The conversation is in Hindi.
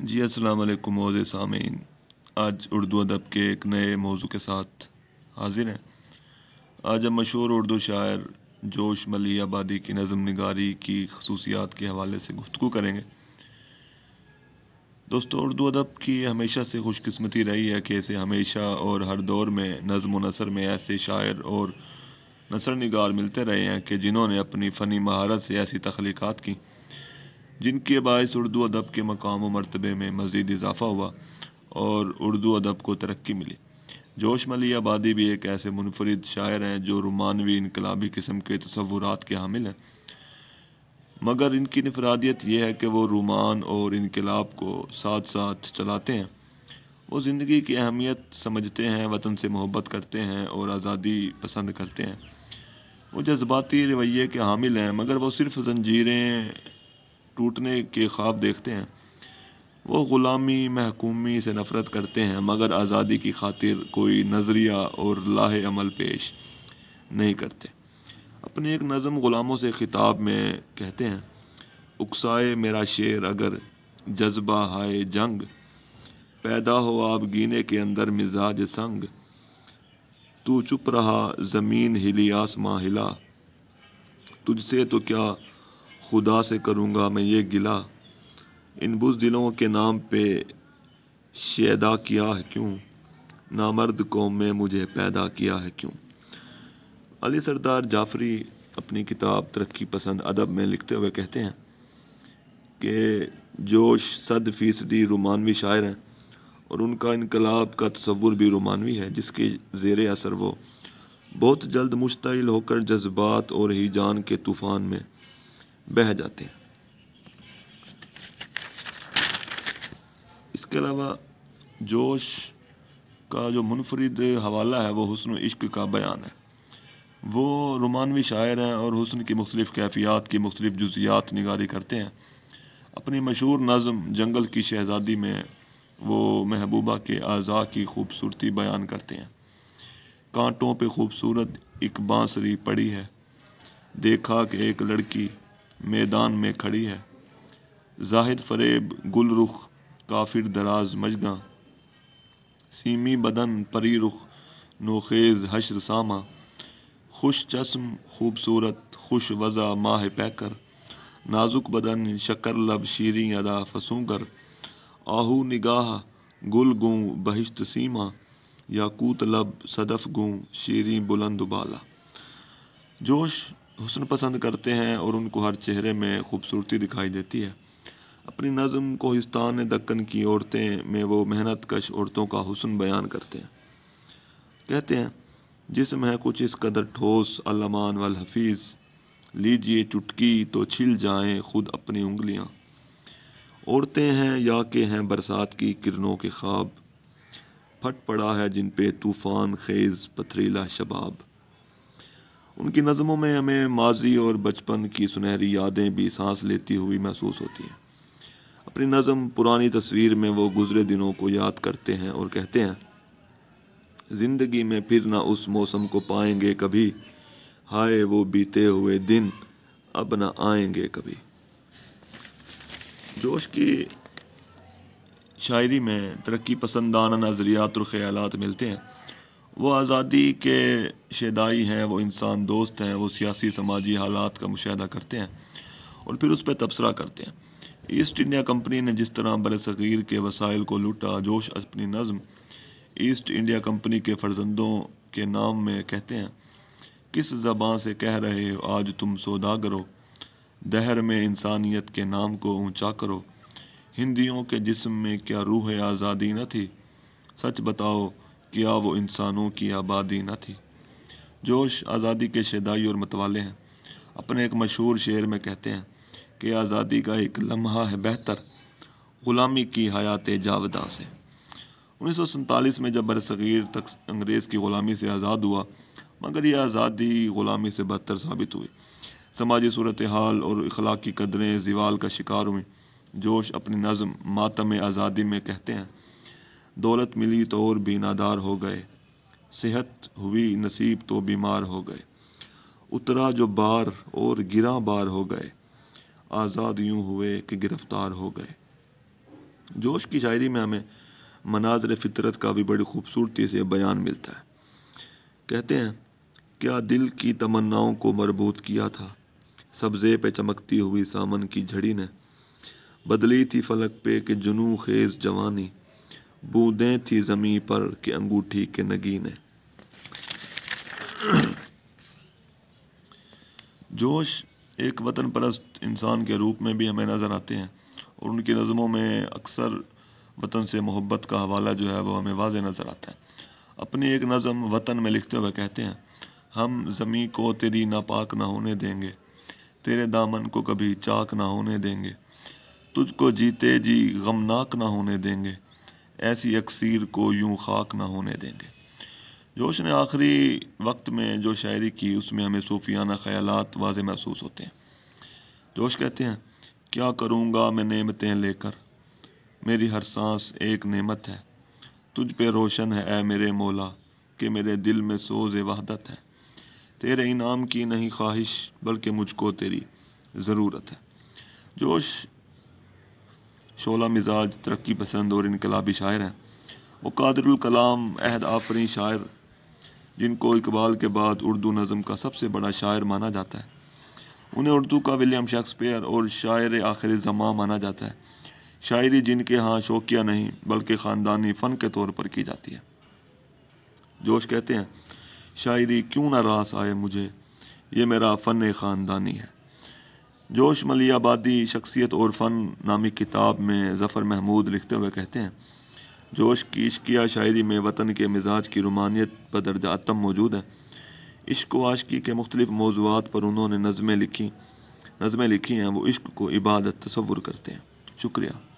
जी वालेकुम मोज़ सामीन आज उर्दू अदब के एक नए मौजू के साथ हाजिर हैं आज हम मशहूर उर्दू शायर जोश मली आबादी की नज़म नगारी की खसूसियात के हवाले से गुफ्तु करेंगे दोस्तों उर्दू अदब की हमेशा से खुशकस्मती रही है कि इसे हमेशा और हर दौर में नज़म व नसर में ऐसे शायर और नसर नगार मिलते रहे हैं कि जिन्होंने अपनी फ़नी महारत से ऐसी तख्लीक़ात की जिनके बायस उर्दू अदब के मकाम व मरतबे में मज़ीद इजाफ़ा हुआ और उर्दू अदब को तरक्की मिली जोश मली आबादी भी एक ऐसे मुनफरद शायर हैं जो रोमानवी इनकलाबी किस्म के तस्वूर के हामिल हैं मगर इनकी नफरादियत यह है कि वो रोमान और इनकलाब को साथ साथ चलाते हैं वो ज़िंदगी की अहमियत समझते हैं वतन से मोहब्बत करते हैं और आज़ादी पसंद करते हैं वो जज्बाती रवैये के हामिल हैं मगर वो सिर्फ जंजीरें टूटने के ख्वाब देखते हैं वो ग़ुलामी महकूमी से नफ़रत करते हैं मगर आज़ादी की खातिर कोई नज़रिया और लाह अमल पेश नहीं करते अपने एक नज़म ग़ुलामों से ख़िताब में कहते हैं उकसाए मेरा शेर अगर जज्बा हाय जंग पैदा हो आप गीने के अंदर मिजाज संग तू चुप रहा ज़मीन हिली आसमां हिला तुझसे तो क्या खुदा से करूँगा मैं ये गिला इन बुज दिलों के नाम पे शैदा किया है क्यों नामर्द कौम में मुझे पैदा किया है क्यों अली सरदार जाफरी अपनी किताब तरक्की पसंद अदब में लिखते हुए कहते हैं कि जोश सद फीसदी रोमानवी शायर हैं और उनका इनकलाब का तस्वुर भी रोमानवी है जिसके जेर असर वो बहुत जल्द मुश्तिल होकर जज्बात और ही जान के तूफ़ान में बह जाते हैं इसके अलावा जोश का जो मुनफरद हवाला है वो हसन इश्क का बयान है वो रोमानवी शायर हैं और हसन की मुख्तलिफ़ कैफियात की मुख्तलिफ़ जुजियात निगारी करते हैं अपनी मशहूर नज़म जंगल की शहज़ादी में वो महबूबा के अज़ा की खूबसूरती बयान करते हैं कांटों पे खूबसूरत एक बांसरी पड़ी है देखा कि एक लड़की मैदान में खड़ी है जाहिद फरेब गुल रुख काफिर दराज मजगा सीमी बदन परी रुख नोखेज़ हशर सामा खुश चश्म खूबसूरत खुश वज़ा माह पैकर नाजुक बदन शकर लब शीरी अदा फसूंगर आहू निगाह गुल गूँ बहिश्त सीमा याकूत लब सदफ गूँ शीरी बुलंद बाला जोश हुसन पसंद करते हैं और उनको हर चेहरे में खूबसूरती दिखाई देती है अपनी नज़म हिस्तान दक्कन की औरतें में वो मेहनत कश औरतों का हुसन बयान करते हैं कहते हैं जिसम है कुछ इस कदर ठोस अलमान वल हफीज़ लीजिए चुटकी तो छिल जाएं खुद अपनी उंगलियां औरतें हैं या के हैं बरसात की किरणों के ख्वाब फट पड़ा है जिन पे तूफ़ान खेज़ पथरीला शबाब उनकी नज़मों में हमें माजी और बचपन की सुनहरी यादें भी सांस लेती हुई महसूस होती हैं अपनी नज़म पुरानी तस्वीर में वो गुज़रे दिनों को याद करते हैं और कहते हैं ज़िंदगी में फिर ना उस मौसम को पाएंगे कभी हाय वो बीते हुए दिन अब ना आएंगे कभी जोश की शायरी में तरक्की पसंदाना नज़रियात और ख़्यालात मिलते हैं वो आज़ादी के शेदाई हैं वो इंसान दोस्त हैं वो सियासी समाजी हालात का मुशाह करते हैं और फिर उस पर तबसरा करते हैं ईस्ट इंडिया कंपनी ने जिस तरह बर सग़ीर के वसाइल को लूटा जोश अपनी नज़म ईस्ट इंडिया कंपनी के फर्जंदों के नाम में कहते हैं किस ज़बान से कह रहे हो आज तुम सौदा करो दहर में इंसानियत के नाम को ऊंचा करो हिंदियों के जिस्म में क्या रूह आज़ादी न थी सच बताओ क्या वो इंसानों की आबादी न थी जोश आज़ादी के शदाई और मतवाले हैं अपने एक मशहूर शेर में कहते हैं कि आज़ादी का एक लम्हा है बेहतर ग़ुलामी की हयात जावदा से उन्नीस सौ सैंतालीस में जब बरसग़ीर तक अंग्रेज़ की ग़ुलामी से आज़ाद हुआ मगर यह आज़ादी ग़ुलामी से बदतर साबित हुई समाजी सूरत हाल और अखलाकी कदरें जीवाल का शिकार हुई जोश अपनी नज़म मातम आज़ादी में कहते हैं दौलत मिली तो और भी नादार हो गए सेहत हुई नसीब तो बीमार हो गए उतरा जो बार और गिरा बार हो गए आज़ाद यूं हुए कि गिरफ़्तार हो गए जोश की शायरी में हमें मनाजर फितरत का भी बड़ी खूबसूरती से बयान मिलता है कहते हैं क्या दिल की तमन्नाओं को मरबूत किया था सब्ज़े पे चमकती हुई सामन की झड़ी ने बदली थी फलक पे कि जुनू खेज़ जवानी बूंदें थी ज़मीं पर कि अंगूठी के नगीने जोश एक वतन परस्त इंसान के रूप में भी हमें नज़र आते हैं और उनकी नज़मों में अक्सर वतन से मोहब्बत का हवाला जो है वो हमें वाज नज़र आता है अपनी एक नज़म वतन में लिखते हुए कहते हैं हम जमी को तेरी नापाक ना होने देंगे तेरे दामन को कभी चाक ना होने देंगे तुझको जीते जी गमनाक ना होने देंगे ऐसी अक्सर को यूं खाक ना होने देंगे जोश ने आखिरी वक्त में जो शायरी की उसमें हमें सूफियाना ख्याल वाज महसूस होते हैं जोश कहते हैं क्या करूँगा मैं नमतें लेकर मेरी हर सांस एक नमत है तुझ पे रोशन है ए मेरे मौला कि मेरे दिल में सोज वहादत है तेरे इनाम की नहीं ख्वाहिश बल्कि मुझको तेरी ज़रूरत है जोश शोला मिजाज तरक्की पसंद और इनकलाबी शायर हैं वो कादरकलाम अहद आफरी शायर जिनको इकबाल के बाद उर्दू नज़म का सबसे बड़ा शायर माना जाता है उन्हें उर्दू का विलियम शेक्सपियर और शायर आखिर जमा माना जाता है शायरी जिनके यहाँ शौकिया नहीं बल्कि ख़ानदानी फ़न के तौर पर की जाती है जोश कहते हैं शायरी क्यों ना रास आए मुझे ये मेरा फ़न ख़ानदानी है जोश मली आबादी शख्सियत और फ़न नामी किताब में ज़फ़र महमूद लिखते हुए कहते हैं जोश की इश्किया शायरी में वतन के मिजाज की रुमानियत बदरजा अतम मौजूद है इश्क आशकी के मुख्तलिफ़ मौजूद पर उन्होंने नज़में लिखी नज़में लिखी हैं वो इश्क को इबादत तस्वुर करते हैं शुक्रिया